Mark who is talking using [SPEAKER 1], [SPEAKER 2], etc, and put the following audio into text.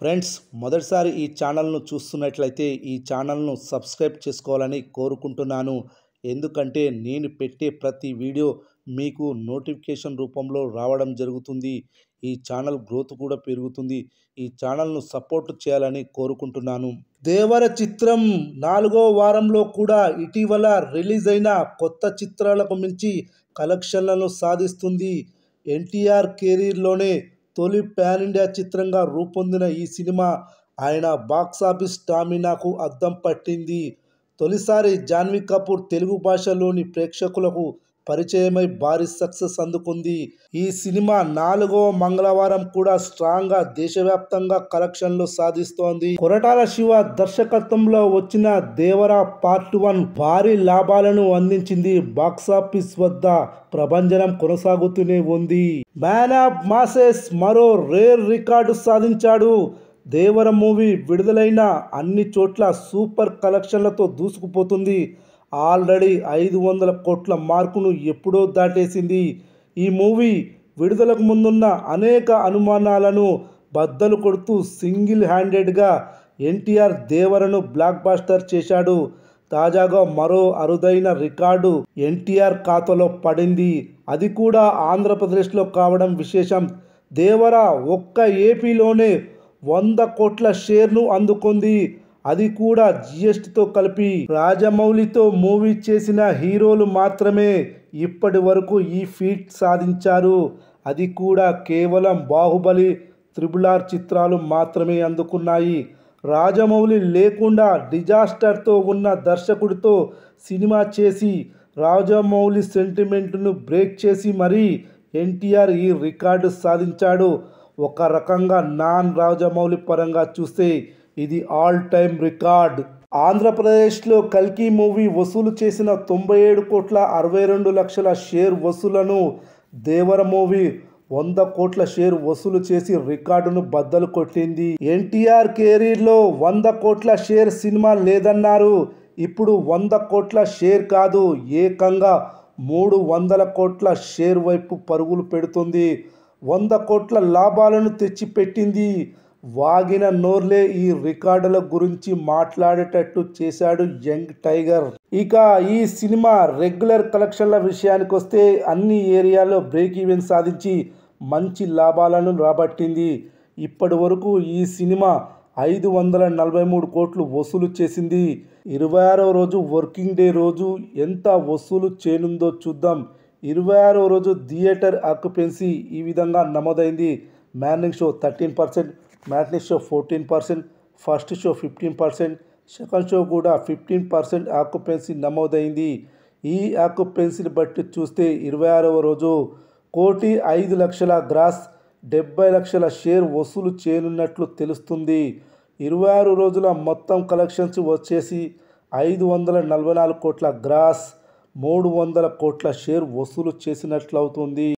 [SPEAKER 1] friends మొదటిసారి ఈ ఛానల్ను చూస్తున్నట్లయితే ఈ ఛానల్ను సబ్స్క్రైబ్ చేసుకోవాలని కోరుకుంటున్నాను ఎందుకంటే నేను పెట్టే ప్రతి వీడియో మీకు నోటిఫికేషన్ రూపంలో రావడం జరుగుతుంది ఈ ఛానల్ గ్రోత్ కూడా పెరుగుతుంది ఈ ఛానల్ను సపోర్ట్ చేయాలని కోరుకుంటున్నాను దేవర చిత్రం నాలుగో వారంలో కూడా ఇటీవల రిలీజ్ అయిన కొత్త చిత్రాలకు మించి కలెక్షన్లను సాధిస్తుంది ఎన్టీఆర్ కెరీర్లోనే తొలి ప్యాన్ ఇండియా చిత్రంగా రూపొందిన ఈ సినిమా ఆయన బాక్సాఫీస్ స్టామినాకు అద్దం పట్టింది తొలిసారి జాన్వీ కపూర్ తెలుగు భాషలోని ప్రేక్షకులకు పరిచయమై భారీ సక్సెస్ అందుకుంది ఈ సినిమా నాలుగవ మంగళవారం కూడా స్ట్రాంగ్ గా దేశవ్యాప్తంగా కలెక్షన్లు సాధిస్తోంది కొరటాల శివ దర్శకత్వంలో వచ్చిన దేవరా పార్ట్ వన్ భారీ లాభాలను అందించింది బాక్సాఫీస్ వద్ద ప్రభంజనం కొనసాగుతూనే ఉంది మ్యాన్ ఆఫ్ మాసెస్ మరో రేర్ రికార్డు సాధించాడు దేవర మూవీ విడుదలైన అన్ని చోట్ల సూపర్ కలెక్షన్లతో దూసుకుపోతుంది ఆల్రెడీ ఐదు వందల కోట్ల మార్కును ఎప్పుడో దాటేసింది ఈ మూవీ విడుదలకు ముందున్న అనేక అనుమానాలను బద్దలు కొడుతూ సింగిల్ హ్యాండెడ్గా ఎన్టీఆర్ దేవరను బ్లాక్ బాస్టర్ చేశాడు తాజాగా మరో అరుదైన రికార్డు ఎన్టీఆర్ ఖాతాలో పడింది అది కూడా ఆంధ్రప్రదేశ్లో కావడం విశేషం దేవర ఒక్క ఏపీలోనే వంద కోట్ల షేర్ను అందుకుంది అది కూడా జిఎస్టితో కలిపి రాజమౌళితో మూవీ చేసిన హీరోలు మాత్రమే ఇప్పటి వరకు ఈ ఫీట్ సాధించారు అది కూడా కేవలం బాహుబలి త్రిబుల్ ఆర్ చిత్రాలు మాత్రమే అందుకున్నాయి రాజమౌళి లేకుండా డిజాస్టర్తో ఉన్న దర్శకుడితో సినిమా చేసి రాజమౌళి సెంటిమెంట్ను బ్రేక్ చేసి మరీ ఎన్టీఆర్ ఈ రికార్డు సాధించాడు ఒక రకంగా నాన్ రాజమౌళి పరంగా చూస్తే ఇది ఆల్ టైమ్ రికార్డ్ ఆంధ్రప్రదేశ్లో కల్కి మూవీ వసూలు చేసిన తొంభై ఏడు కోట్ల అరవై రెండు లక్షల షేర్ వసూలను దేవర మూవీ వంద కోట్ల షేర్ వసూలు చేసి రికార్డును బద్దలు కొట్టింది ఎన్టీఆర్ కెరీర్లో వంద కోట్ల షేర్ సినిమా లేదన్నారు ఇప్పుడు వంద కోట్ల షేర్ కాదు ఏకంగా మూడు వందల కోట్ల షేర్ వైపు పరుగులు పెడుతుంది వంద కోట్ల లాభాలను తెచ్చిపెట్టింది వాగిన నోర్లే ఈ రికార్డుల గురించి మాట్లాడేటట్టు చేశాడు యంగ్ టైగర్ ఇక ఈ సినిమా రెగ్యులర్ కలెక్షన్ల విషయానికి వస్తే అన్ని ఏరియాలో బ్రేక్ ఈవెన్ సాధించి మంచి లాభాలను రాబట్టింది ఇప్పటి వరకు ఈ సినిమా ఐదు వందల నలభై మూడు కోట్లు వసూలు చేసింది ఇరవై ఆరో రోజు వర్కింగ్ డే రోజు ఎంత వసూలు చేయనుందో చూద్దాం ఇరవై ఆరో రోజు థియేటర్ ఆక్యుపెన్సీ ఈ విధంగా నమోదైంది morning show thirteen percent matinee show fourteen percent first show fifteen percent second show కూడా ఫిఫ్టీన్ పర్సెంట్ ఆక్యుపెన్సీ నమోదైంది ఈ ఆక్యుపెన్సీని బట్టి చూస్తే ఇరవై ఆరవ రోజు కోటి ఐదు లక్షల గ్రాస్ డెబ్బై లక్షల షేర్ వసూలు చేయనున్నట్లు తెలుస్తుంది ఇరవై ఆరు రోజుల మొత్తం కలెక్షన్స్ వచ్చేసి ఐదు వందల నలభై నాలుగు కోట్ల గ్రాస్ మూడు వందల కోట్ల షేర్ వసూలు చేసినట్లు అవుతుంది